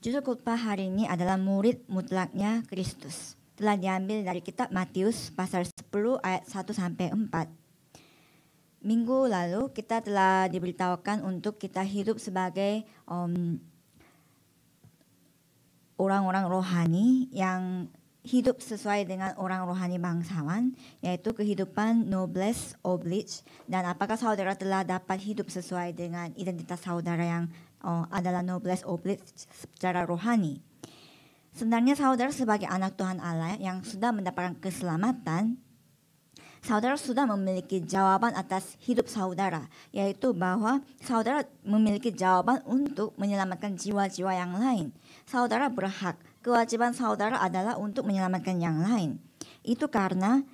Justru khutbah hari ini adalah murid mutlaknya Kristus. Telah diambil dari kitab Matius pasal 10 ayat 1 sampai 4. Minggu lalu kita telah diberitahukan untuk kita hidup sebagai orang orang-orang rohani yang hidup sesuai dengan orang rohani bangsawan, yaitu kehidupan nobles oblige. Dan apakah saudara telah dapat hidup sesuai dengan identitas saudara yang uh, adalah noblesse oblige secara rohani. Sebenarnya saudara sebagai anak Tuhan Allah yang sudah mendapatkan keselamatan, saudara sudah memiliki jawaban atas hidup saudara, yaitu bahwa saudara memiliki jawaban untuk menyelamatkan jiwa-jiwa yang lain. Saudara berhak, kewajiban saudara adalah untuk menyelamatkan yang lain. Itu karena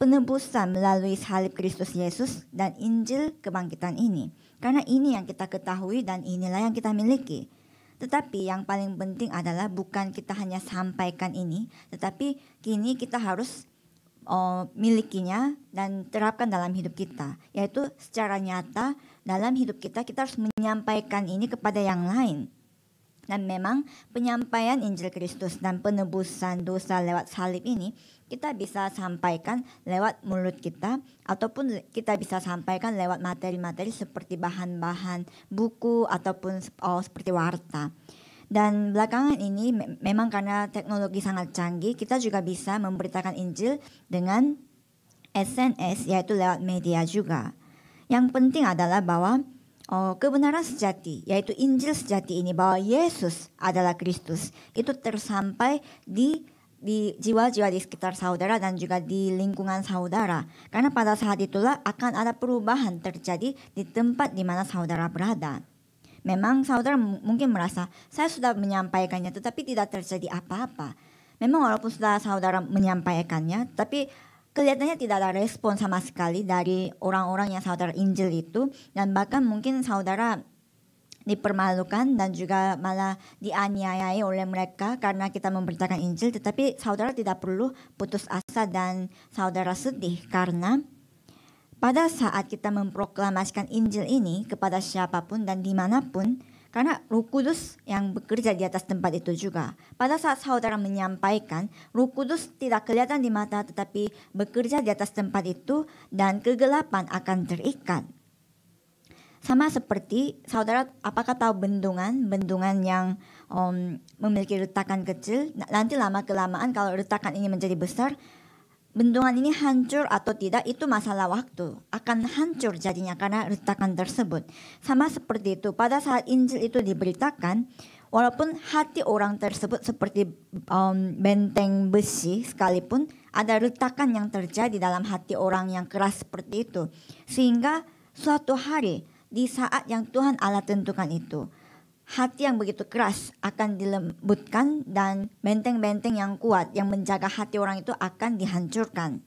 penebusan melalui salib Kristus Yesus dan Injil kebangkitan ini. Karena ini yang kita ketahui dan inilah yang kita miliki. Tetapi yang paling penting adalah bukan kita hanya sampaikan ini, tetapi kini kita harus oh, milikinya dan terapkan dalam hidup kita, yaitu secara nyata dalam hidup kita kita harus menyampaikan ini kepada yang lain. Dan memang penyampaian Injil Kristus dan penebusan dosa lewat salib ini kita bisa sampaikan lewat mulut kita ataupun kita bisa sampaikan lewat materi-materi seperti bahan-bahan buku ataupun oh, seperti warta. Dan belakangan ini me memang karena teknologi sangat canggih, kita juga bisa memberitakan Injil dengan SNS yaitu lewat media juga. Yang penting adalah bahwa Oh, kebenaran sejati yaitu Injil sejati ini bahwa Yesus adalah Kristus itu tersampai di di jiwa-jiwa di sekitar saudara dan juga di lingkungan saudara. Karena pada saat itulah akan ada perubahan terjadi di tempat di mana saudara berada. Memang saudara mungkin merasa saya sudah menyampaikannya tetapi tidak terjadi apa-apa. Memang walaupun sudah saudara menyampaikannya tapi kelihatannya tidak ada respon sama sekali dari orang-orang yang saudara Injil itu dan bahkan mungkin saudara dipermalukan dan juga malah dianiaya oleh mereka karena kita memberitakan Injil tetapi saudara tidak perlu putus asa dan saudara sedih karena pada saat kita memproklamasikan Injil ini kepada siapapun dan dimanapun karena Roh Kudus yang bekerja di atas tempat itu juga. Pada saat saudara menyampaikan, Roh Kudus tidak kelihatan di mata tetapi bekerja di atas tempat itu dan kegelapan akan terikat. Sama seperti saudara apakah tahu bendungan, bendungan yang um, memiliki retakan kecil, nanti lama kelamaan kalau retakan ini menjadi besar, Bendungan ini hancur atau tidak itu masalah waktu. Akan hancur jadinya karena retakan tersebut. Sama seperti itu, pada saat Injil itu diberitakan, walaupun hati orang tersebut seperti um, benteng besi sekalipun, ada retakan yang terjadi dalam hati orang yang keras seperti itu. Sehingga suatu hari, di saat yang Tuhan Allah tentukan itu, Hati yang begitu keras akan dilembutkan dan benteng-benteng yang kuat yang menjaga hati orang itu akan dihancurkan.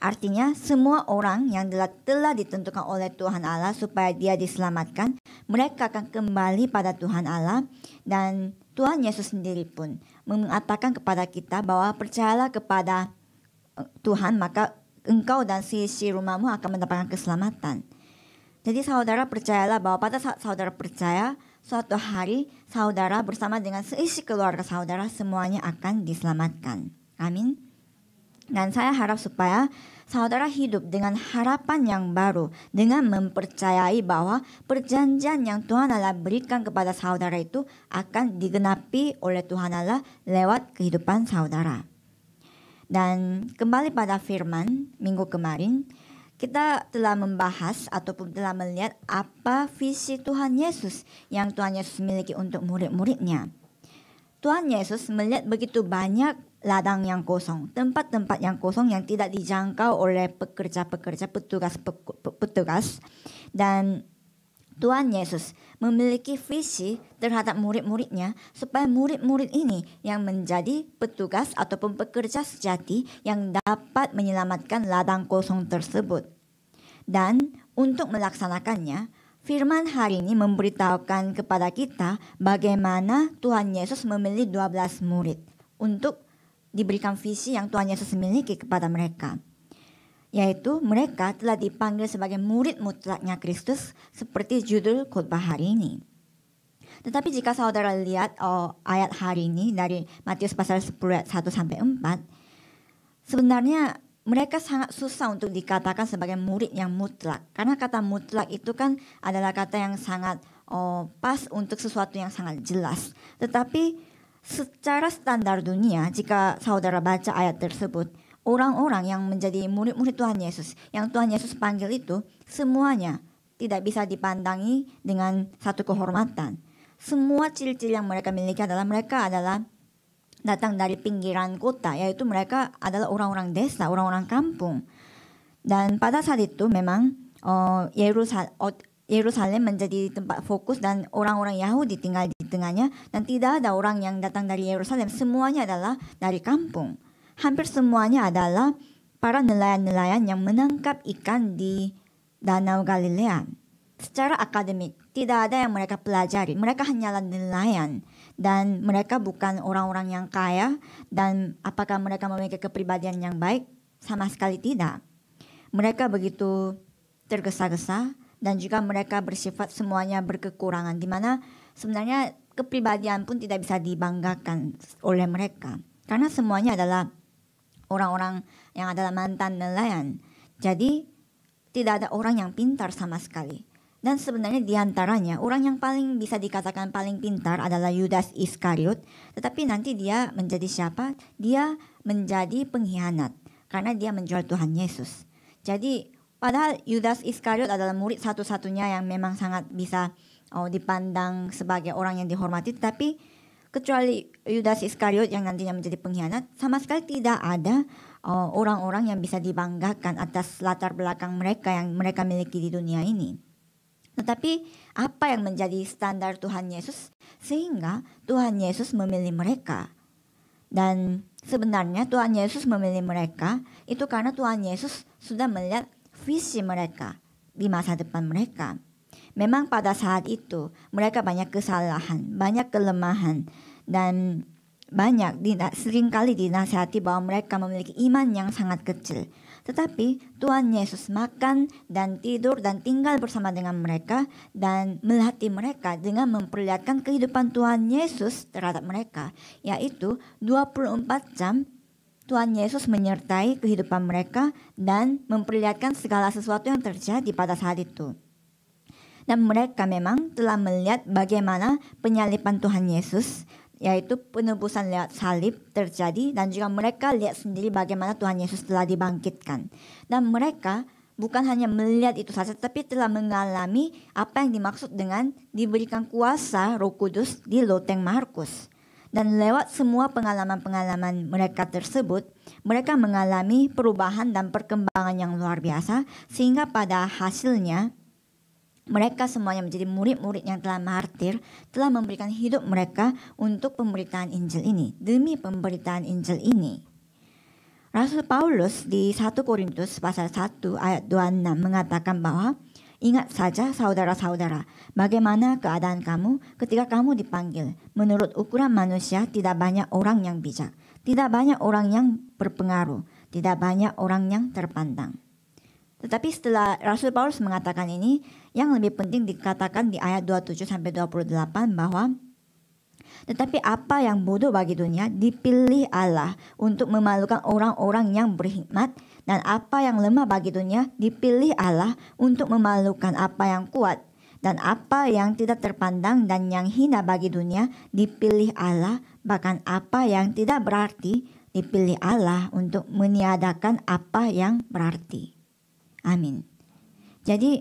Artinya semua orang yang telah ditentukan oleh Tuhan Allah supaya dia diselamatkan, mereka akan kembali pada Tuhan Allah dan Tuhan Yesus sendiri pun mengatakan kepada kita bahwa percayalah kepada eh, Tuhan maka engkau dan si, si rumahmu akan mendapatkan keselamatan. Jadi saudara percayalah bahwa pada saat saudara percaya, suatu hari saudara bersama dengan seisi keluarga saudara semuanya akan diselamatkan. Amin. Dan saya harap supaya saudara hidup dengan harapan yang baru, dengan mempercayai bahwa perjanjian yang Tuhan Allah berikan kepada saudara itu akan digenapi oleh Tuhan Allah lewat kehidupan saudara. Dan kembali pada firman minggu kemarin, kita telah membahas ataupun telah melihat apa visi Tuhan Yesus yang Tuhan Yesus miliki untuk murid-muridnya. Tuhan Yesus melihat begitu banyak ladang yang kosong, tempat-tempat yang kosong yang tidak dijangkau oleh pekerja-pekerja petugas-petugas dan Tuhan Yesus memiliki visi terhadap murid-muridnya supaya murid-murid ini yang menjadi petugas ataupun pekerja sejati yang dapat menyelamatkan ladang kosong tersebut. Dan untuk melaksanakannya, Firman hari ini memberitahukan kepada kita bagaimana Tuhan Yesus memilih 12 murid untuk diberikan visi yang Tuhan Yesus miliki kepada mereka yaitu mereka telah dipanggil sebagai murid mutlaknya Kristus seperti judul khotbah hari ini. Tetapi jika saudara lihat oh, ayat hari ini dari Matius pasal 10 ayat 1 sampai 4, sebenarnya mereka sangat susah untuk dikatakan sebagai murid yang mutlak. Karena kata mutlak itu kan adalah kata yang sangat oh, pas untuk sesuatu yang sangat jelas. Tetapi secara standar dunia, jika saudara baca ayat tersebut, orang-orang yang menjadi murid-murid Tuhan Yesus, yang Tuhan Yesus panggil itu, semuanya tidak bisa dipandangi dengan satu kehormatan. Semua ciri-ciri yang mereka miliki adalah mereka adalah datang dari pinggiran kota, yaitu mereka adalah orang-orang desa, orang-orang kampung. Dan pada saat itu memang eh, Yerusalem uh, Yerusalem menjadi tempat fokus dan orang-orang Yahudi tinggal di tengahnya dan tidak ada orang yang datang dari Yerusalem, semuanya adalah dari kampung hampir semuanya adalah para nelayan-nelayan yang menangkap ikan di Danau Galilea. Secara akademik, tidak ada yang mereka pelajari. Mereka hanyalah nelayan dan mereka bukan orang-orang yang kaya dan apakah mereka memiliki kepribadian yang baik? Sama sekali tidak. Mereka begitu tergesa-gesa dan juga mereka bersifat semuanya berkekurangan di mana sebenarnya kepribadian pun tidak bisa dibanggakan oleh mereka karena semuanya adalah orang-orang yang adalah mantan nelayan. Jadi tidak ada orang yang pintar sama sekali. Dan sebenarnya diantaranya orang yang paling bisa dikatakan paling pintar adalah Yudas Iskariot. Tetapi nanti dia menjadi siapa? Dia menjadi pengkhianat karena dia menjual Tuhan Yesus. Jadi padahal Yudas Iskariot adalah murid satu-satunya yang memang sangat bisa oh, dipandang sebagai orang yang dihormati. Tetapi kecuali Yudas Iskariot yang nantinya menjadi pengkhianat, sama sekali tidak ada eh, orang-orang uh, yang bisa dibanggakan atas latar belakang mereka yang mereka miliki di dunia ini. Tetapi apa yang menjadi standar Tuhan Yesus sehingga Tuhan Yesus memilih mereka? Dan sebenarnya Tuhan Yesus memilih mereka itu karena Tuhan Yesus sudah melihat visi mereka di masa depan mereka. Memang pada saat itu mereka banyak kesalahan, banyak kelemahan dan banyak sering seringkali dinasihati bahwa mereka memiliki iman yang sangat kecil. Tetapi Tuhan Yesus makan dan tidur dan tinggal bersama dengan mereka dan melatih mereka dengan memperlihatkan kehidupan Tuhan Yesus terhadap mereka, yaitu 24 jam Tuhan Yesus menyertai kehidupan mereka dan memperlihatkan segala sesuatu yang terjadi pada saat itu. Dan mereka memang telah melihat bagaimana penyalipan Tuhan Yesus yaitu penebusan lewat salib terjadi dan juga mereka lihat sendiri bagaimana Tuhan Yesus telah dibangkitkan. Dan mereka bukan hanya melihat itu saja tapi telah mengalami apa yang dimaksud dengan diberikan kuasa Roh Kudus di loteng Markus. Dan lewat semua pengalaman-pengalaman mereka tersebut, mereka mengalami perubahan dan perkembangan yang luar biasa sehingga pada hasilnya mereka semuanya menjadi murid-murid yang telah martir, telah memberikan hidup mereka untuk pemberitaan Injil ini, demi pemberitaan Injil ini. Rasul Paulus di 1 Korintus pasal 1 ayat 26 mengatakan bahwa Ingat saja saudara-saudara, bagaimana keadaan kamu ketika kamu dipanggil. Menurut ukuran manusia, tidak banyak orang yang bijak, tidak banyak orang yang berpengaruh, tidak banyak orang yang terpandang. Tetapi setelah Rasul Paulus mengatakan ini, yang lebih penting dikatakan di ayat 27 sampai 28 bahwa tetapi apa yang bodoh bagi dunia dipilih Allah untuk memalukan orang-orang yang berhikmat dan apa yang lemah bagi dunia dipilih Allah untuk memalukan apa yang kuat dan apa yang tidak terpandang dan yang hina bagi dunia dipilih Allah bahkan apa yang tidak berarti dipilih Allah untuk meniadakan apa yang berarti. Amin. Jadi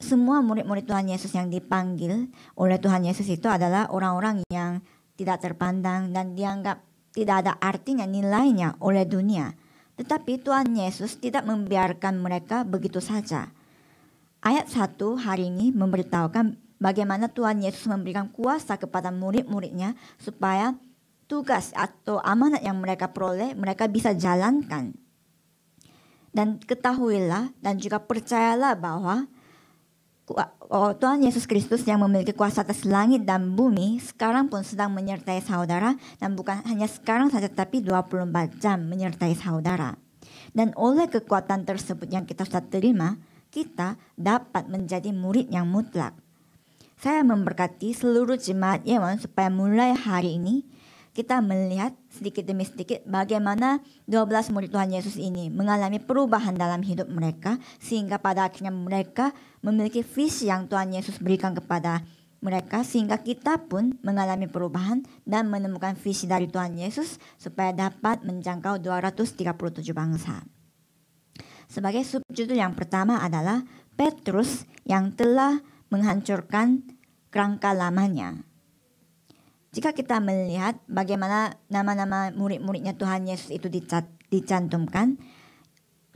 semua murid-murid Tuhan Yesus yang dipanggil oleh Tuhan Yesus itu adalah orang-orang yang tidak terpandang dan dianggap tidak ada artinya nilainya oleh dunia. Tetapi Tuhan Yesus tidak membiarkan mereka begitu saja. Ayat 1 hari ini memberitahukan bagaimana Tuhan Yesus memberikan kuasa kepada murid-muridnya supaya tugas atau amanat yang mereka peroleh mereka bisa jalankan. Dan ketahuilah dan juga percayalah bahwa oh, Tuhan Yesus Kristus yang memiliki kuasa atas langit dan bumi sekarang pun sedang menyertai saudara dan bukan hanya sekarang saja tapi 24 jam menyertai saudara. Dan oleh kekuatan tersebut yang kita sudah terima, kita dapat menjadi murid yang mutlak. Saya memberkati seluruh jemaat Yewon supaya mulai hari ini kita melihat sedikit demi sedikit bagaimana 12 murid Tuhan Yesus ini mengalami perubahan dalam hidup mereka sehingga pada akhirnya mereka memiliki visi yang Tuhan Yesus berikan kepada mereka sehingga kita pun mengalami perubahan dan menemukan visi dari Tuhan Yesus supaya dapat menjangkau 237 bangsa. Sebagai subjudul yang pertama adalah Petrus yang telah menghancurkan kerangka lamanya jika kita melihat bagaimana nama-nama murid-muridnya Tuhan Yesus itu dicantumkan,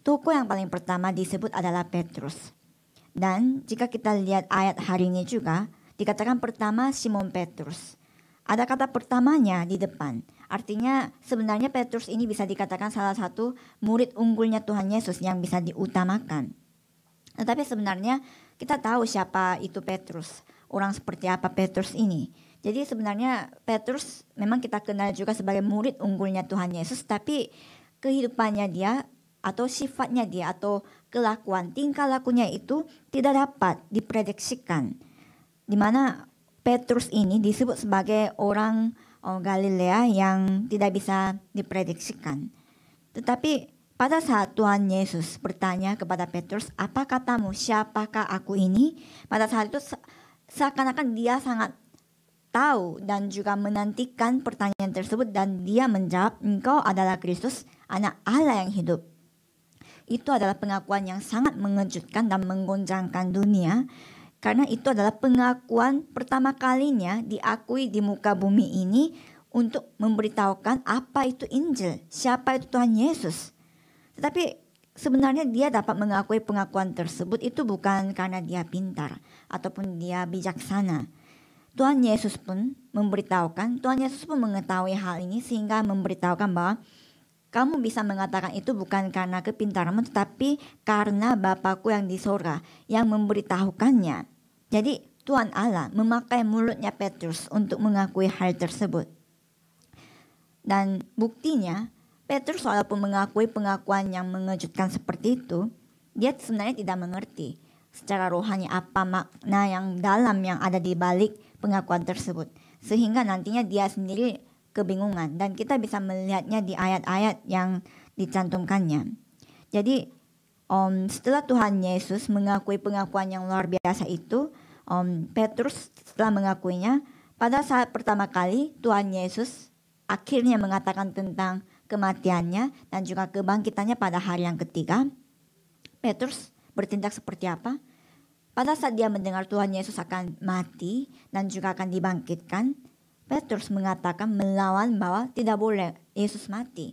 tokoh yang paling pertama disebut adalah Petrus. Dan jika kita lihat ayat hari ini juga, dikatakan pertama Simon Petrus. Ada kata pertamanya di depan. Artinya sebenarnya Petrus ini bisa dikatakan salah satu murid unggulnya Tuhan Yesus yang bisa diutamakan. Tetapi sebenarnya kita tahu siapa itu Petrus, orang seperti apa Petrus ini. Jadi sebenarnya Petrus memang kita kenal juga sebagai murid unggulnya Tuhan Yesus, tapi kehidupannya dia atau sifatnya dia atau kelakuan tingkah lakunya itu tidak dapat diprediksikan. Dimana Petrus ini disebut sebagai orang oh, Galilea yang tidak bisa diprediksikan. Tetapi pada saat Tuhan Yesus bertanya kepada Petrus, "Apa katamu? Siapakah aku ini?" Pada saat itu seakan-akan dia sangat tahu dan juga menantikan pertanyaan tersebut dan dia menjawab, engkau adalah Kristus, anak Allah yang hidup. Itu adalah pengakuan yang sangat mengejutkan dan menggoncangkan dunia karena itu adalah pengakuan pertama kalinya diakui di muka bumi ini untuk memberitahukan apa itu Injil, siapa itu Tuhan Yesus. Tetapi sebenarnya dia dapat mengakui pengakuan tersebut itu bukan karena dia pintar ataupun dia bijaksana, Tuhan Yesus pun memberitahukan, Tuhan Yesus pun mengetahui hal ini sehingga memberitahukan bahwa kamu bisa mengatakan itu bukan karena kepintaranmu tetapi karena Bapakku yang di surga yang memberitahukannya. Jadi Tuhan Allah memakai mulutnya Petrus untuk mengakui hal tersebut. Dan buktinya Petrus walaupun mengakui pengakuan yang mengejutkan seperti itu, dia sebenarnya tidak mengerti secara rohani apa makna yang dalam yang ada di balik pengakuan tersebut. Sehingga nantinya dia sendiri kebingungan dan kita bisa melihatnya di ayat-ayat yang dicantumkannya. Jadi um, setelah Tuhan Yesus mengakui pengakuan yang luar biasa itu, um, Petrus setelah mengakuinya, pada saat pertama kali Tuhan Yesus akhirnya mengatakan tentang kematiannya dan juga kebangkitannya pada hari yang ketiga, Petrus bertindak seperti apa? Pada saat dia mendengar Tuhan Yesus akan mati dan juga akan dibangkitkan, Petrus mengatakan melawan bahwa tidak boleh Yesus mati.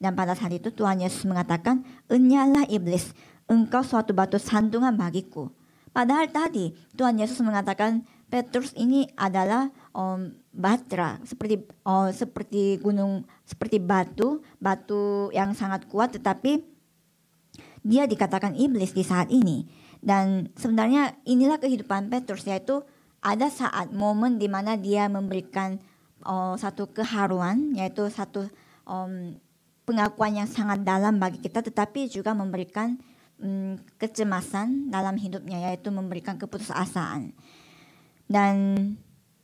Dan pada saat itu Tuhan Yesus mengatakan, Enyalah iblis, engkau suatu batu sandungan bagiku. Padahal tadi Tuhan Yesus mengatakan Petrus ini adalah um, batra seperti oh, seperti gunung seperti batu batu yang sangat kuat tetapi dia dikatakan iblis di saat ini dan sebenarnya inilah kehidupan Petrus yaitu ada saat momen di mana dia memberikan oh, satu keharuan yaitu satu um, pengakuan yang sangat dalam bagi kita tetapi juga memberikan um, kecemasan dalam hidupnya yaitu memberikan keputusasaan. Dan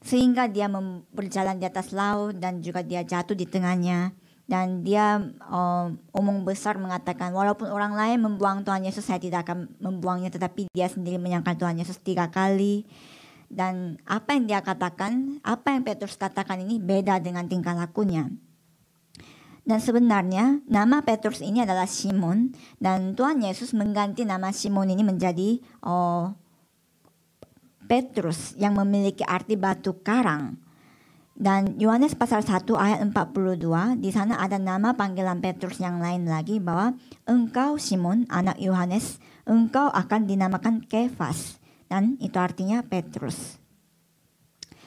sehingga dia berjalan di atas laut dan juga dia jatuh di tengahnya dan dia umum eh, omong besar mengatakan walaupun orang lain membuang Tuhan Yesus saya tidak akan membuangnya tetapi dia sendiri menyangkal Tuhan Yesus tiga kali dan apa yang dia katakan apa yang Petrus katakan ini beda dengan tingkah lakunya dan sebenarnya nama Petrus ini adalah Simon dan Tuhan Yesus mengganti nama Simon ini menjadi uh, Petrus yang memiliki arti batu karang dan Yohanes pasal 1 ayat 42, di sana ada nama panggilan Petrus yang lain lagi bahwa engkau Simon anak Yohanes, engkau akan dinamakan Kefas. Dan itu artinya Petrus.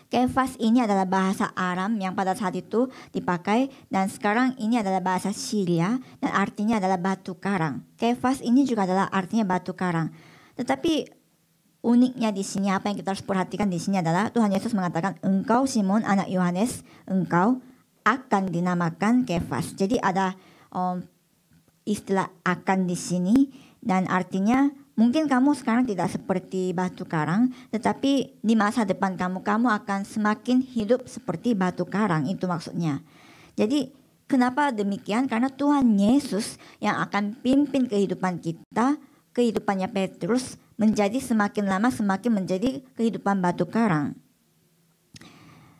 Kefas ini adalah bahasa Aram yang pada saat itu dipakai dan sekarang ini adalah bahasa Syria dan artinya adalah batu karang. Kefas ini juga adalah artinya batu karang. Tetapi uniknya di sini apa yang kita harus perhatikan di sini adalah Tuhan Yesus mengatakan engkau Simon anak Yohanes engkau akan dinamakan Kefas. Jadi ada um, istilah akan di sini dan artinya mungkin kamu sekarang tidak seperti batu karang tetapi di masa depan kamu kamu akan semakin hidup seperti batu karang itu maksudnya. Jadi kenapa demikian? Karena Tuhan Yesus yang akan pimpin kehidupan kita, kehidupannya Petrus menjadi semakin lama semakin menjadi kehidupan batu karang.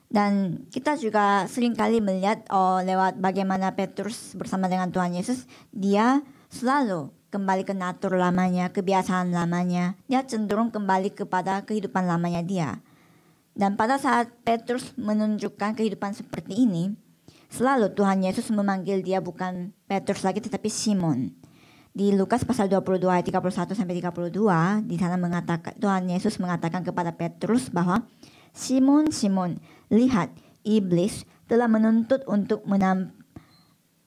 Dan kita juga sering kali melihat oh, lewat bagaimana Petrus bersama dengan Tuhan Yesus, dia selalu kembali ke natur lamanya, kebiasaan lamanya. Dia cenderung kembali kepada kehidupan lamanya dia. Dan pada saat Petrus menunjukkan kehidupan seperti ini, selalu Tuhan Yesus memanggil dia bukan Petrus lagi tetapi Simon di Lukas pasal 22 ayat 31 sampai 32 di sana mengatakan Tuhan Yesus mengatakan kepada Petrus bahwa Simon Simon lihat iblis telah menuntut untuk menamp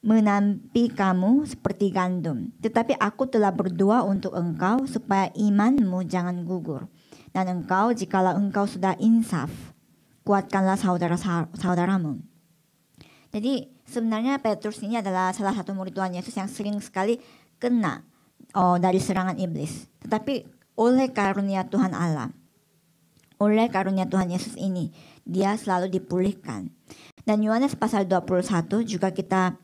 menampi kamu seperti gandum tetapi aku telah berdoa untuk engkau supaya imanmu jangan gugur dan engkau jikalau engkau sudah insaf kuatkanlah saudara saudaramu jadi sebenarnya Petrus ini adalah salah satu murid Tuhan Yesus yang sering sekali kena oh, dari serangan iblis. Tetapi oleh karunia Tuhan Allah, oleh karunia Tuhan Yesus ini, dia selalu dipulihkan. Dan Yohanes pasal 21 juga kita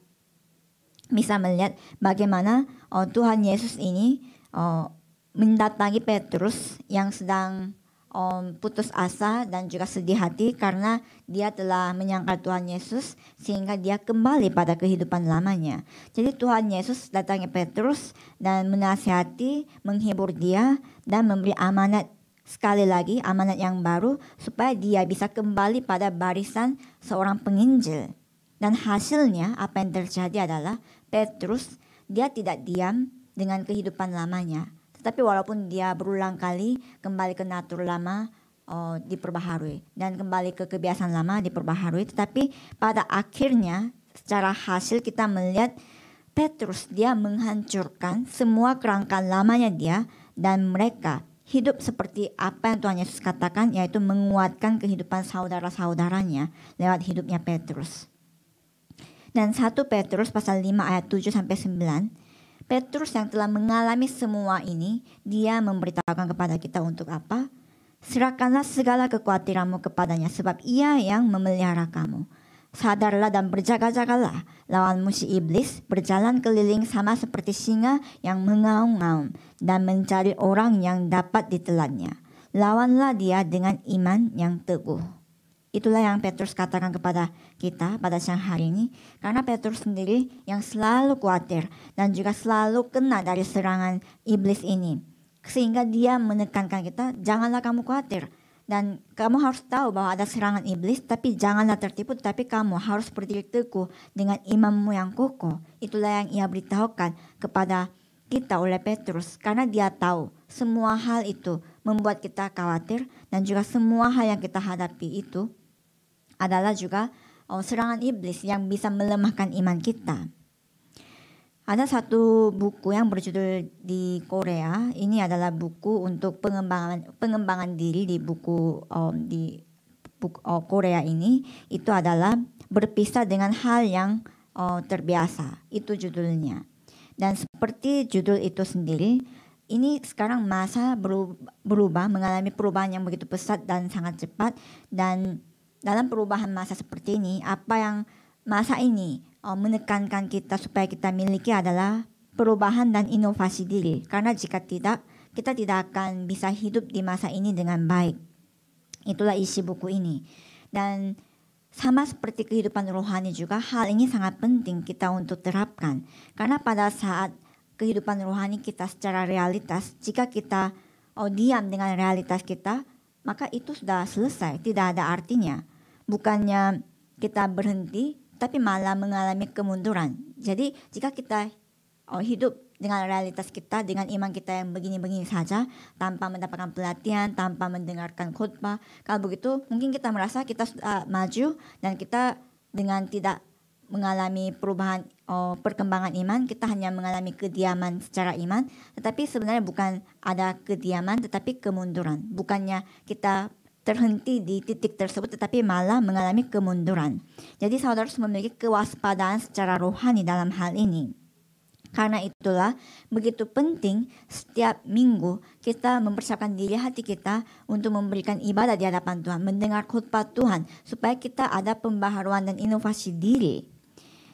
bisa melihat bagaimana oh, Tuhan Yesus ini oh, mendatangi Petrus yang sedang um, putus asa dan juga sedih hati karena dia telah menyangkal Tuhan Yesus sehingga dia kembali pada kehidupan lamanya. Jadi Tuhan Yesus datangi Petrus dan menasihati, menghibur dia dan memberi amanat sekali lagi amanat yang baru supaya dia bisa kembali pada barisan seorang penginjil. Dan hasilnya apa yang terjadi adalah Petrus dia tidak diam dengan kehidupan lamanya tapi walaupun dia berulang kali kembali ke natur lama oh, diperbaharui dan kembali ke kebiasaan lama diperbaharui, tetapi pada akhirnya secara hasil kita melihat Petrus dia menghancurkan semua kerangka lamanya dia dan mereka hidup seperti apa yang Tuhan Yesus katakan yaitu menguatkan kehidupan saudara-saudaranya lewat hidupnya Petrus. Dan 1 Petrus pasal 5 ayat 7 sampai 9 Petrus yang telah mengalami semua ini, dia memberitahukan kepada kita untuk apa? Serahkanlah segala kekhawatiranmu kepadanya sebab ia yang memelihara kamu. Sadarlah dan berjaga-jagalah. Lawanmu si iblis berjalan keliling sama seperti singa yang mengaum-ngaum dan mencari orang yang dapat ditelannya. Lawanlah dia dengan iman yang teguh. Itulah yang Petrus katakan kepada kita pada siang hari ini. Karena Petrus sendiri yang selalu khawatir dan juga selalu kena dari serangan iblis ini. Sehingga dia menekankan kita, janganlah kamu khawatir. Dan kamu harus tahu bahwa ada serangan iblis, tapi janganlah tertipu, tapi kamu harus berdiri teguh dengan imammu yang kokoh. Itulah yang ia beritahukan kepada kita oleh Petrus karena dia tahu semua hal itu membuat kita khawatir dan juga semua hal yang kita hadapi itu adalah juga oh, serangan iblis yang bisa melemahkan iman kita. Ada satu buku yang berjudul di Korea. Ini adalah buku untuk pengembangan pengembangan diri di buku um, di buku, uh, oh, Korea ini. Itu adalah berpisah dengan hal yang uh, terbiasa. Itu judulnya. Dan seperti judul itu sendiri, ini sekarang masa berubah mengalami perubahan yang begitu pesat dan sangat cepat dan dalam perubahan masa seperti ini, apa yang masa ini uh, menekankan kita supaya kita miliki adalah perubahan dan inovasi diri. Karena jika tidak, kita tidak akan bisa hidup di masa ini dengan baik. Itulah isi buku ini. Dan sama seperti kehidupan rohani juga hal ini sangat penting kita untuk terapkan. Karena pada saat kehidupan rohani kita secara realitas, jika kita oh, diam dengan realitas kita, maka itu sudah selesai, tidak ada artinya bukannya kita berhenti, tapi malah mengalami kemunduran. Jadi jika kita oh, hidup dengan realitas kita, dengan iman kita yang begini-begini saja, tanpa mendapatkan pelatihan, tanpa mendengarkan khutbah, kalau begitu mungkin kita merasa kita sudah eh, maju dan kita dengan tidak mengalami perubahan oh, perkembangan iman, kita hanya mengalami kediaman secara iman, tetapi sebenarnya bukan ada kediaman, tetapi kemunduran. Bukannya kita terhenti di titik tersebut tetapi malah mengalami kemunduran. Jadi saudara harus memiliki kewaspadaan secara rohani dalam hal ini. Karena itulah begitu penting setiap minggu kita mempersiapkan diri hati kita untuk memberikan ibadah di hadapan Tuhan, mendengar khutbah Tuhan supaya kita ada pembaharuan dan inovasi diri.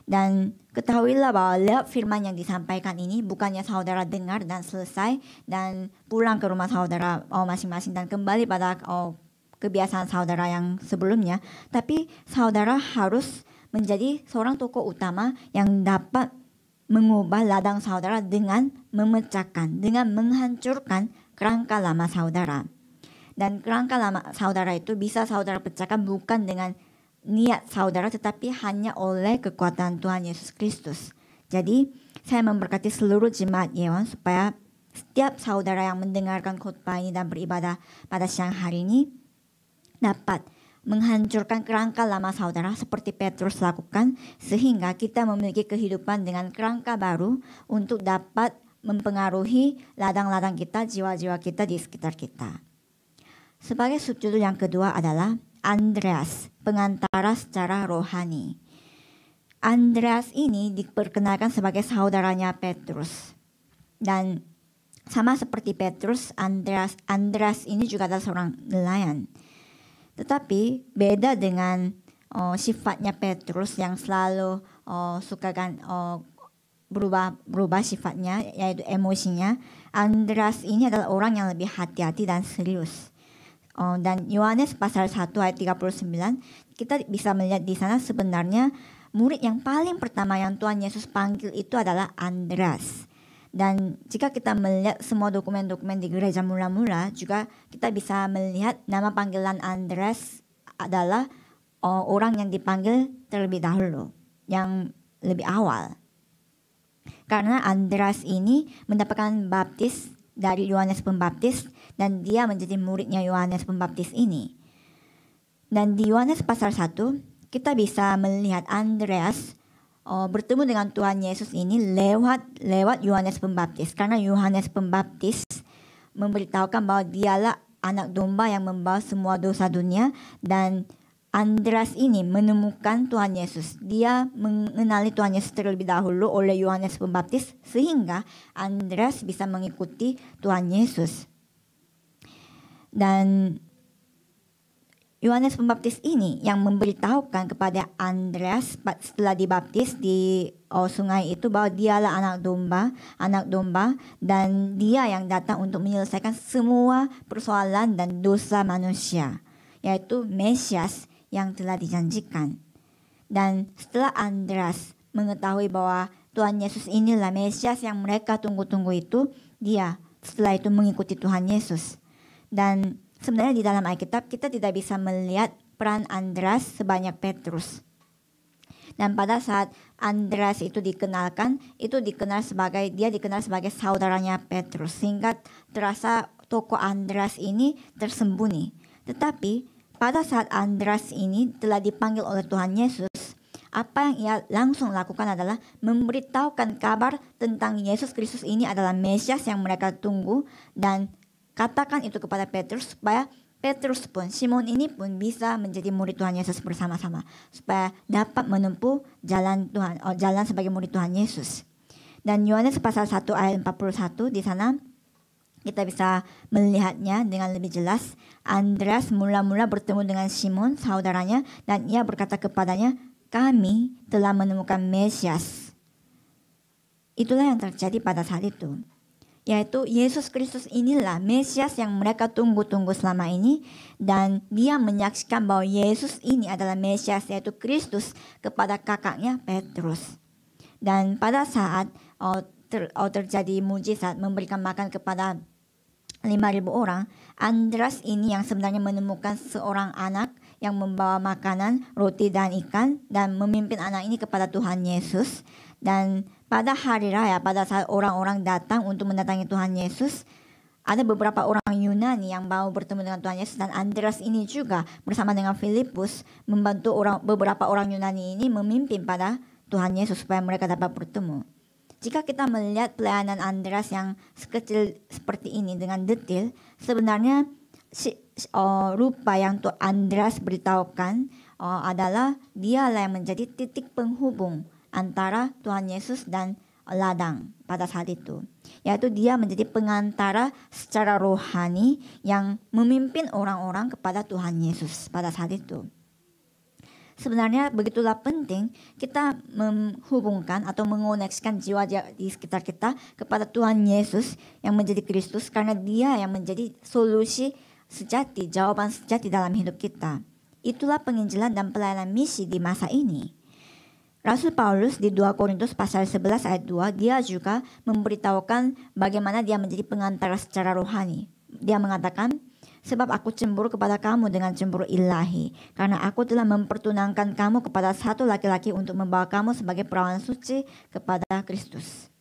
Dan ketahuilah bahwa lewat firman yang disampaikan ini bukannya saudara dengar dan selesai dan pulang ke rumah saudara oh, masing-masing dan kembali pada oh, kebiasaan saudara yang sebelumnya, tapi saudara harus menjadi seorang tokoh utama yang dapat mengubah ladang saudara dengan memecahkan, dengan menghancurkan kerangka lama saudara. Dan kerangka lama saudara itu bisa saudara pecahkan bukan dengan niat saudara tetapi hanya oleh kekuatan Tuhan Yesus Kristus. Jadi saya memberkati seluruh jemaat Yewan supaya setiap saudara yang mendengarkan khotbah ini dan beribadah pada siang hari ini dapat menghancurkan kerangka lama saudara seperti Petrus lakukan sehingga kita memiliki kehidupan dengan kerangka baru untuk dapat mempengaruhi ladang-ladang kita, jiwa-jiwa kita di sekitar kita. Sebagai subjudul yang kedua adalah Andreas, pengantara secara rohani. Andreas ini diperkenalkan sebagai saudaranya Petrus. Dan sama seperti Petrus, Andreas, Andreas ini juga adalah seorang nelayan tetapi beda dengan oh, sifatnya Petrus yang selalu oh, suka kan oh, berubah berubah sifatnya yaitu emosinya. Andreas ini adalah orang yang lebih hati-hati dan serius. Oh, dan Yohanes pasal 1 ayat 39 kita bisa melihat di sana sebenarnya murid yang paling pertama yang Tuhan Yesus panggil itu adalah Andreas. Dan jika kita melihat semua dokumen-dokumen di gereja mula-mula, juga kita bisa melihat nama panggilan Andres adalah eh, orang yang dipanggil terlebih dahulu, yang lebih awal. Karena Andreas ini mendapatkan baptis dari Yohanes Pembaptis dan dia menjadi muridnya Yohanes Pembaptis ini. Dan di Yohanes pasal 1, kita bisa melihat Andreas uh, bertemu dengan Tuhan Yesus ini lewat lewat Yohanes Pembaptis karena Yohanes Pembaptis memberitahukan bahwa dialah anak domba yang membawa semua dosa dunia dan Andreas ini menemukan Tuhan Yesus. Dia mengenali Tuhan Yesus terlebih dahulu oleh Yohanes Pembaptis sehingga Andreas bisa mengikuti Tuhan Yesus. Dan Yohanes Pembaptis ini yang memberitahukan kepada Andreas setelah dibaptis di oh, sungai itu bahwa dialah anak domba, anak domba dan dia yang datang untuk menyelesaikan semua persoalan dan dosa manusia, yaitu Mesias yang telah dijanjikan. Dan setelah Andreas mengetahui bahwa Tuhan Yesus inilah Mesias yang mereka tunggu-tunggu itu, dia setelah itu mengikuti Tuhan Yesus. Dan sebenarnya di dalam Alkitab kita tidak bisa melihat peran Andras sebanyak Petrus. Dan pada saat Andreas itu dikenalkan, itu dikenal sebagai dia dikenal sebagai saudaranya Petrus. Singkat terasa toko Andreas ini tersembunyi. Tetapi pada saat Andreas ini telah dipanggil oleh Tuhan Yesus, apa yang ia langsung lakukan adalah memberitahukan kabar tentang Yesus Kristus ini adalah Mesias yang mereka tunggu dan Katakan itu kepada Petrus supaya Petrus pun, Simon ini pun bisa menjadi murid Tuhan Yesus bersama-sama supaya dapat menempuh jalan Tuhan, oh, jalan sebagai murid Tuhan Yesus. Dan Yohanes pasal 1 ayat 41 di sana kita bisa melihatnya dengan lebih jelas. Andreas mula-mula bertemu dengan Simon, saudaranya, dan ia berkata kepadanya, kami telah menemukan Mesias. Itulah yang terjadi pada saat itu yaitu Yesus Kristus inilah Mesias yang mereka tunggu-tunggu selama ini dan dia menyaksikan bahwa Yesus ini adalah Mesias yaitu Kristus kepada kakaknya Petrus. Dan pada saat oh, ter, oh, terjadi mujizat memberikan makan kepada 5000 orang, Andreas ini yang sebenarnya menemukan seorang anak yang membawa makanan, roti dan ikan dan memimpin anak ini kepada Tuhan Yesus dan pada hari raya, pada saat orang-orang datang untuk mendatangi Tuhan Yesus, ada beberapa orang Yunani yang mau bertemu dengan Tuhan Yesus dan Andreas ini juga bersama dengan Filipus membantu orang beberapa orang Yunani ini memimpin pada Tuhan Yesus supaya mereka dapat bertemu. Jika kita melihat pelayanan Andreas yang sekecil seperti ini dengan detail, sebenarnya si, uh, rupa yang Andreas beritahukan uh, adalah dialah yang menjadi titik penghubung antara Tuhan Yesus dan ladang pada saat itu. Yaitu dia menjadi pengantara secara rohani yang memimpin orang-orang kepada Tuhan Yesus pada saat itu. Sebenarnya begitulah penting kita menghubungkan atau mengoneksikan jiwa di sekitar kita kepada Tuhan Yesus yang menjadi Kristus karena dia yang menjadi solusi sejati, jawaban sejati dalam hidup kita. Itulah penginjilan dan pelayanan misi di masa ini. Rasul Paulus di 2 Korintus pasal 11 ayat 2, dia juga memberitahukan bagaimana dia menjadi pengantara secara rohani. Dia mengatakan, sebab aku cemburu kepada kamu dengan cemburu ilahi, karena aku telah mempertunangkan kamu kepada satu laki-laki untuk membawa kamu sebagai perawan suci kepada Kristus.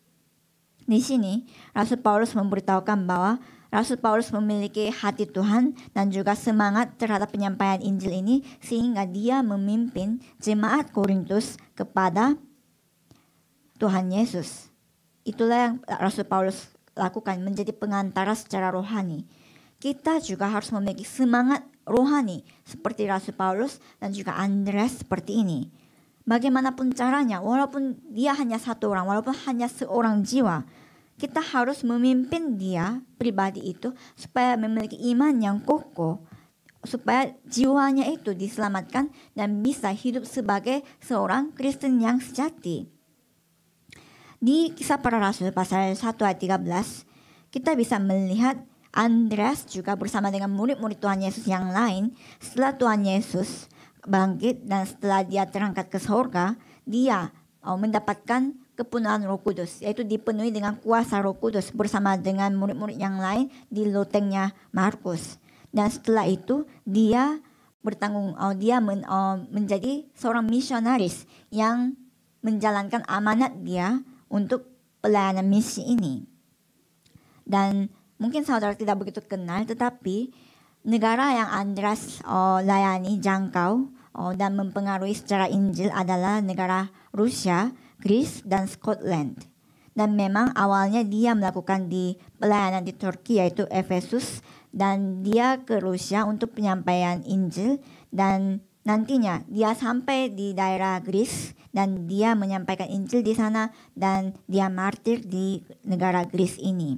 Di sini, Rasul Paulus memberitahukan bahwa Rasul Paulus memiliki hati Tuhan dan juga semangat terhadap penyampaian Injil ini sehingga dia memimpin jemaat Korintus kepada Tuhan Yesus. Itulah yang Rasul Paulus lakukan menjadi pengantara secara rohani. Kita juga harus memiliki semangat rohani seperti Rasul Paulus dan juga Andreas seperti ini. Bagaimanapun caranya, walaupun dia hanya satu orang, walaupun hanya seorang jiwa, kita harus memimpin dia pribadi itu supaya memiliki iman yang kokoh supaya jiwanya itu diselamatkan dan bisa hidup sebagai seorang Kristen yang sejati. Di kisah para rasul pasal 1 ayat 13, kita bisa melihat Andreas juga bersama dengan murid-murid Tuhan Yesus yang lain setelah Tuhan Yesus bangkit dan setelah dia terangkat ke surga dia oh, mendapatkan kepunahan Roh Kudus, yaitu dipenuhi dengan kuasa Roh Kudus bersama dengan murid-murid yang lain di lotengnya Markus. Dan setelah itu dia bertanggung oh, dia men, oh, menjadi seorang misionaris yang menjalankan amanat dia untuk pelayanan misi ini. Dan mungkin saudara tidak begitu kenal, tetapi negara yang Andreas oh, layani jangkau oh, dan mempengaruhi secara Injil adalah negara Rusia Greece, dan Scotland. Dan memang awalnya dia melakukan di pelayanan di Turki yaitu Efesus dan dia ke Rusia untuk penyampaian Injil dan nantinya dia sampai di daerah Greece dan dia menyampaikan Injil di sana dan dia martir di negara Greece ini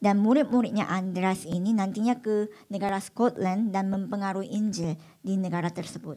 dan murid-muridnya Andreas ini nantinya ke negara Scotland dan mempengaruhi Injil di negara tersebut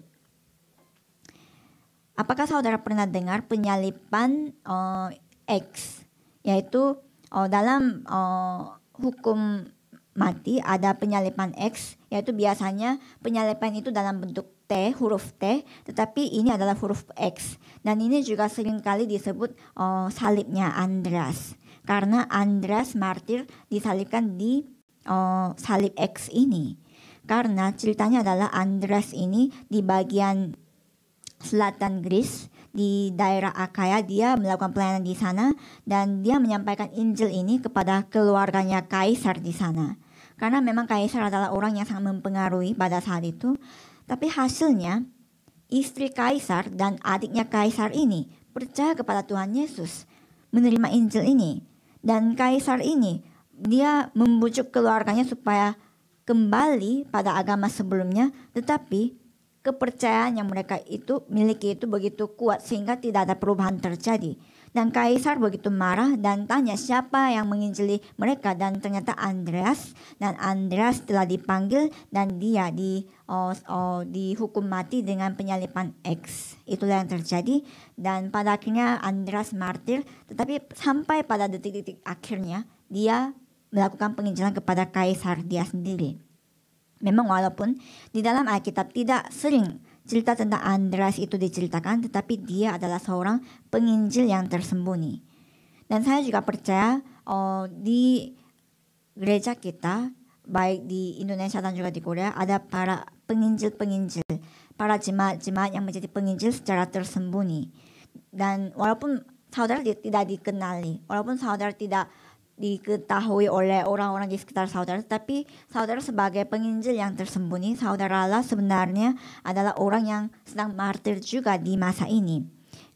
apakah saudara pernah dengar penyalipan uh, X yaitu uh, dalam uh, hukum mati ada penyalipan X yaitu biasanya penyalipan itu dalam bentuk T huruf T tetapi ini adalah huruf X dan ini juga seringkali disebut uh, salibnya Andras karena Andras martir disalibkan di uh, salib X ini karena ceritanya adalah Andras ini di bagian selatan Greece di daerah Akaya dia melakukan pelayanan di sana dan dia menyampaikan Injil ini kepada keluarganya kaisar di sana. Karena memang kaisar adalah orang yang sangat mempengaruhi pada saat itu. Tapi hasilnya istri kaisar dan adiknya kaisar ini percaya kepada Tuhan Yesus, menerima Injil ini dan kaisar ini dia membujuk keluarganya supaya kembali pada agama sebelumnya, tetapi kepercayaan yang mereka itu miliki itu begitu kuat sehingga tidak ada perubahan terjadi. Dan kaisar begitu marah dan tanya siapa yang menginjili mereka dan ternyata Andreas dan Andreas telah dipanggil dan dia di oh, oh, dihukum mati dengan penyalipan X. Itulah yang terjadi dan pada akhirnya Andreas martir tetapi sampai pada detik-detik akhirnya dia melakukan penginjilan kepada kaisar dia sendiri memang walaupun di dalam Alkitab tidak sering cerita tentang Andreas itu diceritakan, tetapi dia adalah seorang penginjil yang tersembunyi. Dan saya juga percaya oh, di gereja kita, baik di Indonesia dan juga di Korea, ada para penginjil-penginjil, para jemaat-jemaat yang menjadi penginjil secara tersembunyi. Dan walaupun saudara tidak dikenali, walaupun saudara tidak diketahui oleh orang-orang di sekitar saudara, tapi saudara sebagai penginjil yang tersembunyi, Saudara saudaralah sebenarnya adalah orang yang sedang martir juga di masa ini.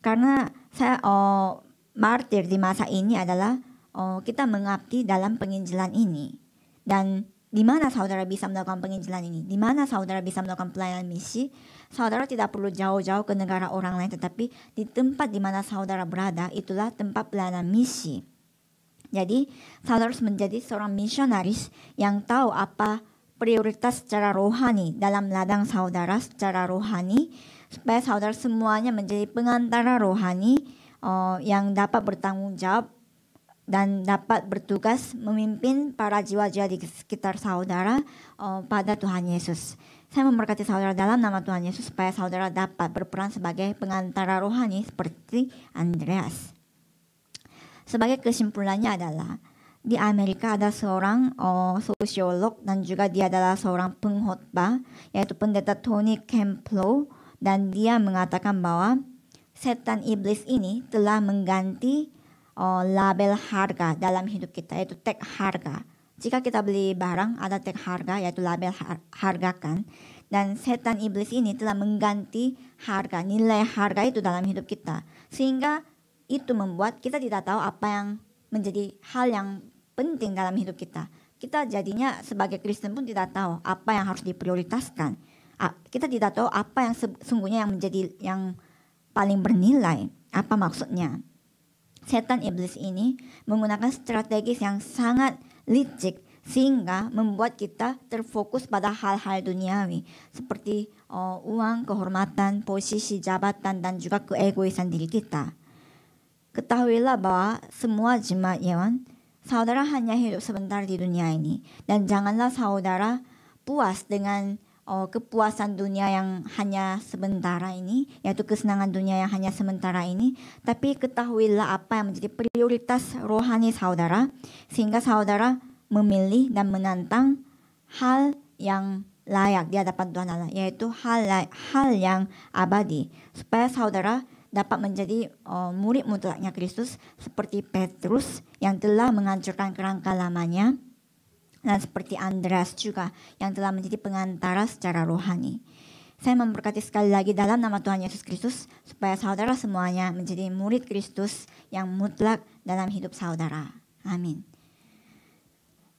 Karena saya oh, martir di masa ini adalah oh, kita mengabdi dalam penginjilan ini. Dan di mana saudara bisa melakukan penginjilan ini? Di mana saudara bisa melakukan pelayanan misi? Saudara tidak perlu jauh-jauh ke negara orang lain, tetapi di tempat di mana saudara berada, itulah tempat pelayanan misi jadi, saudara harus menjadi seorang misionaris yang tahu apa prioritas secara rohani dalam ladang saudara secara rohani, supaya saudara semuanya menjadi pengantara rohani uh, yang dapat bertanggung jawab dan dapat bertugas memimpin para jiwa-jiwa di sekitar saudara uh, pada Tuhan Yesus. Saya memberkati saudara dalam nama Tuhan Yesus supaya saudara dapat berperan sebagai pengantara rohani seperti Andreas. Sebagai kesimpulannya adalah di Amerika ada seorang uh, sosiolog dan juga dia adalah seorang pengkhotbah yaitu pendeta Tony Campbell dan dia mengatakan bahwa setan iblis ini telah mengganti uh, label harga dalam hidup kita yaitu tag harga. Jika kita beli barang ada tag harga yaitu label har harga kan dan setan iblis ini telah mengganti harga nilai harga itu dalam hidup kita sehingga itu membuat kita tidak tahu apa yang menjadi hal yang penting dalam hidup kita. Kita jadinya sebagai Kristen pun tidak tahu apa yang harus diprioritaskan. Kita tidak tahu apa yang sesungguhnya yang menjadi yang paling bernilai. Apa maksudnya? Setan iblis ini menggunakan strategis yang sangat licik sehingga membuat kita terfokus pada hal-hal duniawi seperti uh, uang, kehormatan, posisi, jabatan, dan juga keegoisan diri kita. Ketahuilah bahwa semua jemaat Yewan, saudara hanya hidup sebentar di dunia ini. Dan janganlah saudara puas dengan oh, kepuasan dunia yang hanya sementara ini, yaitu kesenangan dunia yang hanya sementara ini. Tapi ketahuilah apa yang menjadi prioritas rohani saudara, sehingga saudara memilih dan menantang hal yang layak di hadapan Tuhan Allah, yaitu hal hal yang abadi. Supaya saudara dapat menjadi uh, murid mutlaknya Kristus seperti Petrus yang telah menghancurkan kerangka lamanya dan seperti Andreas juga yang telah menjadi pengantara secara rohani. Saya memberkati sekali lagi dalam nama Tuhan Yesus Kristus supaya saudara semuanya menjadi murid Kristus yang mutlak dalam hidup saudara. Amin.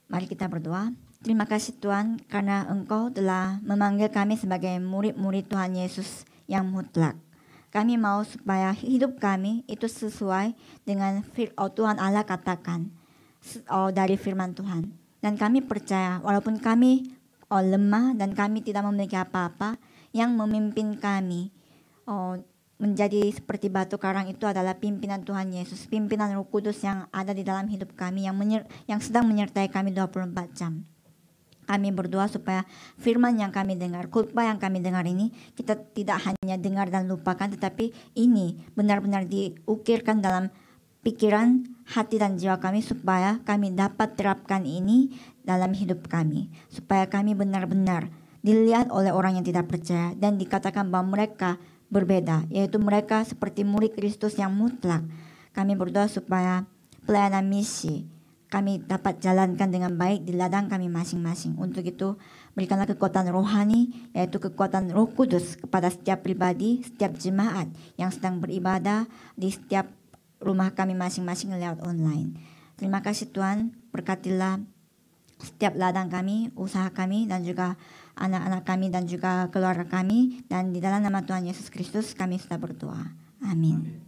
Mari kita berdoa. Terima kasih Tuhan karena Engkau telah memanggil kami sebagai murid-murid Tuhan Yesus yang mutlak. Kami mau supaya hidup kami itu sesuai dengan oh, Tuhan Allah katakan oh, dari firman Tuhan. Dan kami percaya walaupun kami oh, lemah dan kami tidak memiliki apa-apa yang memimpin kami oh, menjadi seperti batu karang itu adalah pimpinan Tuhan Yesus, pimpinan Roh Kudus yang ada di dalam hidup kami yang menyer yang sedang menyertai kami 24 jam kami berdoa supaya firman yang kami dengar, khutbah yang kami dengar ini kita tidak hanya dengar dan lupakan tetapi ini benar-benar diukirkan dalam pikiran, hati dan jiwa kami supaya kami dapat terapkan ini dalam hidup kami, supaya kami benar-benar dilihat oleh orang yang tidak percaya dan dikatakan bahwa mereka berbeda, yaitu mereka seperti murid Kristus yang mutlak. Kami berdoa supaya pelayanan misi kami dapat jalankan dengan baik di ladang kami masing-masing. Untuk itu, berikanlah kekuatan rohani, yaitu kekuatan roh kudus kepada setiap pribadi, setiap jemaat yang sedang beribadah di setiap rumah kami masing-masing lewat online. Terima kasih Tuhan, berkatilah setiap ladang kami, usaha kami, dan juga anak-anak kami, dan juga keluarga kami. Dan di dalam nama Tuhan Yesus Kristus kami sudah berdoa. Amin. Amin.